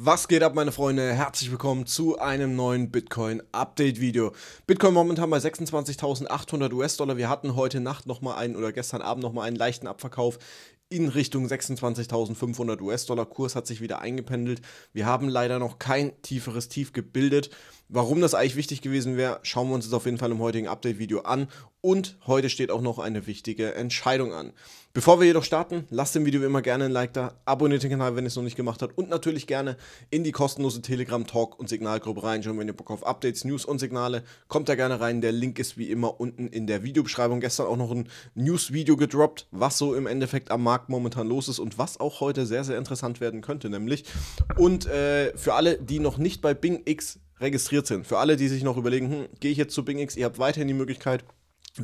Was geht ab, meine Freunde? Herzlich willkommen zu einem neuen Bitcoin-Update-Video. Bitcoin momentan bei 26.800 US-Dollar. Wir hatten heute Nacht nochmal einen oder gestern Abend nochmal einen leichten Abverkauf in Richtung 26.500 US-Dollar. Kurs hat sich wieder eingependelt. Wir haben leider noch kein tieferes Tief gebildet. Warum das eigentlich wichtig gewesen wäre, schauen wir uns das auf jeden Fall im heutigen Update-Video an und heute steht auch noch eine wichtige Entscheidung an. Bevor wir jedoch starten, lasst dem Video immer gerne ein Like da, abonniert den Kanal, wenn ihr es noch nicht gemacht habt und natürlich gerne in die kostenlose Telegram-Talk- und Signalgruppe reinschauen, wenn ihr Bock auf Updates, News und Signale, kommt da gerne rein. Der Link ist wie immer unten in der Videobeschreibung. Gestern auch noch ein News-Video gedroppt, was so im Endeffekt am Markt momentan los ist und was auch heute sehr, sehr interessant werden könnte, nämlich. Und äh, für alle, die noch nicht bei Bing X registriert sind, für alle, die sich noch überlegen, hm, gehe ich jetzt zu Bing X, ihr habt weiterhin die Möglichkeit,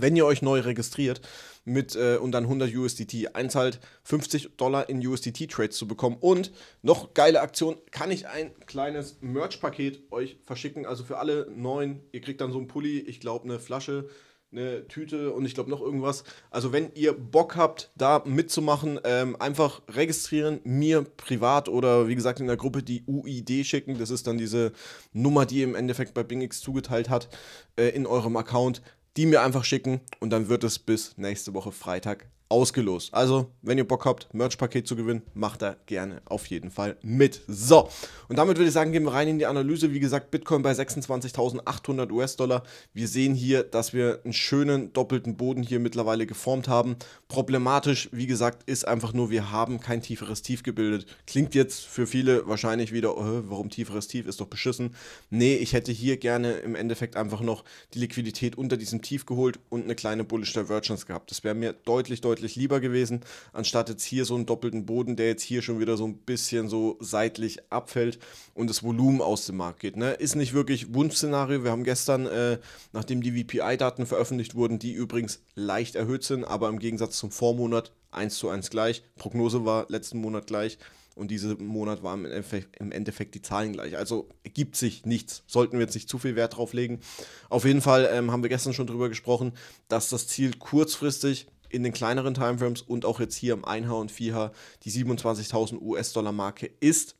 wenn ihr euch neu registriert mit äh, und dann 100 USDT, einzahlt, 50 Dollar in USDT Trades zu bekommen und noch geile Aktion, kann ich ein kleines Merch Paket euch verschicken, also für alle neuen, ihr kriegt dann so einen Pulli, ich glaube eine Flasche, eine Tüte und ich glaube noch irgendwas. Also wenn ihr Bock habt, da mitzumachen, ähm, einfach registrieren, mir privat oder wie gesagt in der Gruppe die UID schicken. Das ist dann diese Nummer, die ihr im Endeffekt bei BingX zugeteilt hat äh, in eurem Account die mir einfach schicken und dann wird es bis nächste Woche Freitag ausgelost. Also, wenn ihr Bock habt, Merch-Paket zu gewinnen, macht da gerne auf jeden Fall mit. So, und damit würde ich sagen, gehen wir rein in die Analyse. Wie gesagt, Bitcoin bei 26.800 US-Dollar. Wir sehen hier, dass wir einen schönen doppelten Boden hier mittlerweile geformt haben. Problematisch, wie gesagt, ist einfach nur, wir haben kein tieferes Tief gebildet. Klingt jetzt für viele wahrscheinlich wieder, oh, warum tieferes Tief, ist doch beschissen. Nee, ich hätte hier gerne im Endeffekt einfach noch die Liquidität unter diesem Tief geholt und eine kleine Bullish Divergence gehabt. Das wäre mir deutlich, deutlich deutlich lieber gewesen, anstatt jetzt hier so einen doppelten Boden, der jetzt hier schon wieder so ein bisschen so seitlich abfällt und das Volumen aus dem Markt geht. Ne? Ist nicht wirklich Wunschszenario. Wir haben gestern, äh, nachdem die VPI-Daten veröffentlicht wurden, die übrigens leicht erhöht sind, aber im Gegensatz zum Vormonat 1 zu 1 gleich. Prognose war letzten Monat gleich und diesen Monat waren im Endeffekt, die Zahlen gleich. Also ergibt sich nichts. Sollten wir jetzt nicht zu viel Wert drauf legen. Auf jeden Fall ähm, haben wir gestern schon darüber gesprochen, dass das Ziel kurzfristig in den kleineren Timeframes und auch jetzt hier im 1H und 4H die 27.000 US-Dollar-Marke ist.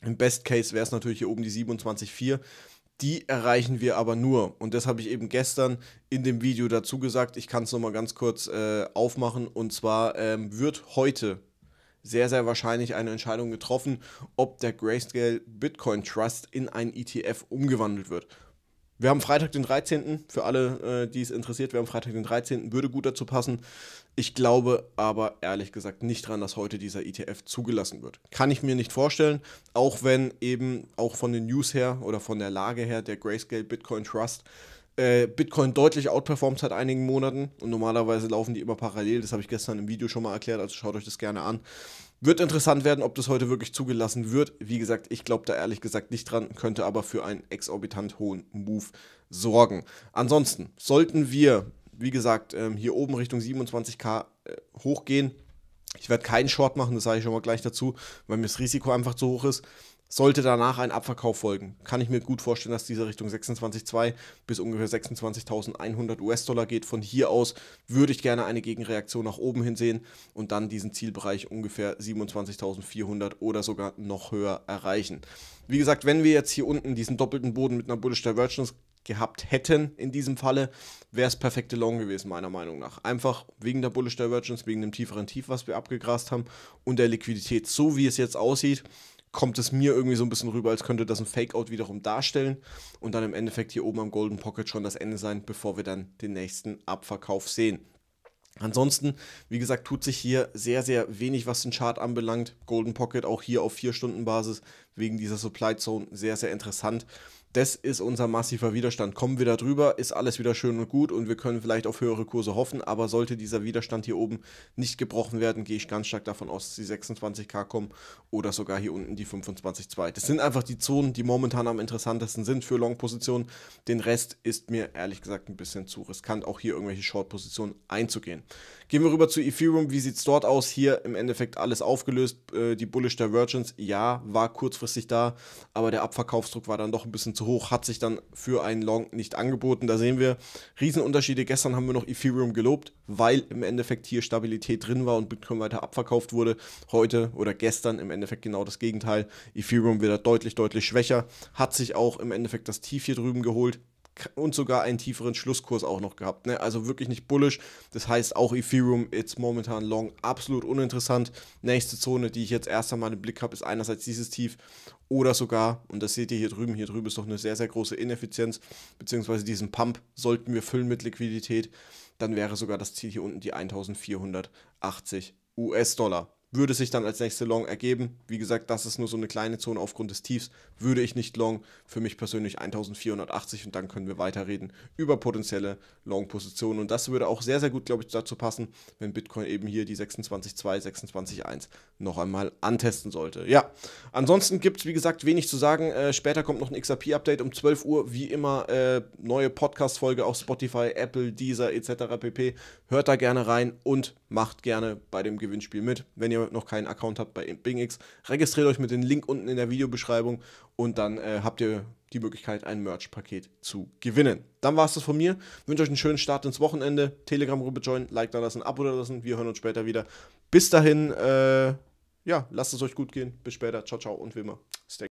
Im Best Case wäre es natürlich hier oben die 27,4. Die erreichen wir aber nur. Und das habe ich eben gestern in dem Video dazu gesagt. Ich kann es nochmal ganz kurz äh, aufmachen. Und zwar ähm, wird heute sehr, sehr wahrscheinlich eine Entscheidung getroffen, ob der Grayscale Bitcoin Trust in ein ETF umgewandelt wird wir haben Freitag den 13. Für alle, äh, die es interessiert, wir haben Freitag den 13. Würde gut dazu passen. Ich glaube aber ehrlich gesagt nicht dran, dass heute dieser ETF zugelassen wird. Kann ich mir nicht vorstellen, auch wenn eben auch von den News her oder von der Lage her der Grayscale Bitcoin Trust äh, Bitcoin deutlich outperformt seit einigen Monaten. Und normalerweise laufen die immer parallel. Das habe ich gestern im Video schon mal erklärt, also schaut euch das gerne an. Wird interessant werden, ob das heute wirklich zugelassen wird. Wie gesagt, ich glaube da ehrlich gesagt nicht dran, könnte aber für einen exorbitant hohen Move sorgen. Ansonsten sollten wir, wie gesagt, ähm, hier oben Richtung 27k äh, hochgehen. Ich werde keinen Short machen, das sage ich schon mal gleich dazu, weil mir das Risiko einfach zu hoch ist sollte danach ein Abverkauf folgen, kann ich mir gut vorstellen, dass diese Richtung 26,2 bis ungefähr 26.100 US-Dollar geht. Von hier aus würde ich gerne eine Gegenreaktion nach oben hinsehen und dann diesen Zielbereich ungefähr 27.400 oder sogar noch höher erreichen. Wie gesagt, wenn wir jetzt hier unten diesen doppelten Boden mit einer Bullish Divergence gehabt hätten in diesem Falle, wäre es perfekte Long gewesen, meiner Meinung nach. Einfach wegen der Bullish Divergence, wegen dem tieferen Tief, was wir abgegrast haben und der Liquidität. So wie es jetzt aussieht, kommt es mir irgendwie so ein bisschen rüber, als könnte das ein Fakeout wiederum darstellen und dann im Endeffekt hier oben am Golden Pocket schon das Ende sein, bevor wir dann den nächsten Abverkauf sehen. Ansonsten, wie gesagt, tut sich hier sehr, sehr wenig, was den Chart anbelangt. Golden Pocket auch hier auf 4-Stunden-Basis wegen dieser Supply Zone sehr, sehr interessant das ist unser massiver Widerstand. Kommen wir da drüber, ist alles wieder schön und gut und wir können vielleicht auf höhere Kurse hoffen, aber sollte dieser Widerstand hier oben nicht gebrochen werden, gehe ich ganz stark davon aus, dass die 26k kommen oder sogar hier unten die 25,2. Das sind einfach die Zonen, die momentan am interessantesten sind für Long-Positionen. Den Rest ist mir ehrlich gesagt ein bisschen zu riskant, auch hier irgendwelche Short-Positionen einzugehen. Gehen wir rüber zu Ethereum. Wie sieht es dort aus? Hier im Endeffekt alles aufgelöst. Äh, die Bullish Divergence, ja, war kurzfristig da, aber der Abverkaufsdruck war dann doch ein bisschen zu zu hoch, hat sich dann für einen Long nicht angeboten. Da sehen wir Riesenunterschiede. Gestern haben wir noch Ethereum gelobt, weil im Endeffekt hier Stabilität drin war und Bitcoin weiter abverkauft wurde. Heute oder gestern im Endeffekt genau das Gegenteil. Ethereum wieder deutlich, deutlich schwächer, hat sich auch im Endeffekt das Tief hier drüben geholt und sogar einen tieferen Schlusskurs auch noch gehabt. Ne? Also wirklich nicht bullish. Das heißt auch Ethereum ist momentan long absolut uninteressant. Nächste Zone, die ich jetzt erst einmal im Blick habe, ist einerseits dieses Tief oder sogar, und das seht ihr hier drüben, hier drüben ist doch eine sehr, sehr große Ineffizienz, beziehungsweise diesen Pump sollten wir füllen mit Liquidität, dann wäre sogar das Ziel hier unten die 1480 US-Dollar würde sich dann als nächste Long ergeben. Wie gesagt, das ist nur so eine kleine Zone aufgrund des Tiefs. Würde ich nicht Long. Für mich persönlich 1480 und dann können wir weiterreden über potenzielle Long-Positionen. Und das würde auch sehr, sehr gut, glaube ich, dazu passen, wenn Bitcoin eben hier die 26.2, 26.1 noch einmal antesten sollte. Ja, ansonsten gibt es, wie gesagt, wenig zu sagen. Äh, später kommt noch ein XRP-Update um 12 Uhr. Wie immer, äh, neue Podcast-Folge auf Spotify, Apple, Deezer etc. pp. Hört da gerne rein und macht gerne bei dem Gewinnspiel mit. Wenn ihr noch keinen Account habt bei BingX, registriert euch mit dem Link unten in der Videobeschreibung und dann äh, habt ihr die Möglichkeit, ein Merch-Paket zu gewinnen. Dann war es das von mir. Ich wünsche euch einen schönen Start ins Wochenende. Telegram-Gruppe joinen, Like da lassen, Abo da lassen. Wir hören uns später wieder. Bis dahin, äh, ja, lasst es euch gut gehen. Bis später. Ciao, ciao und wie immer. Stay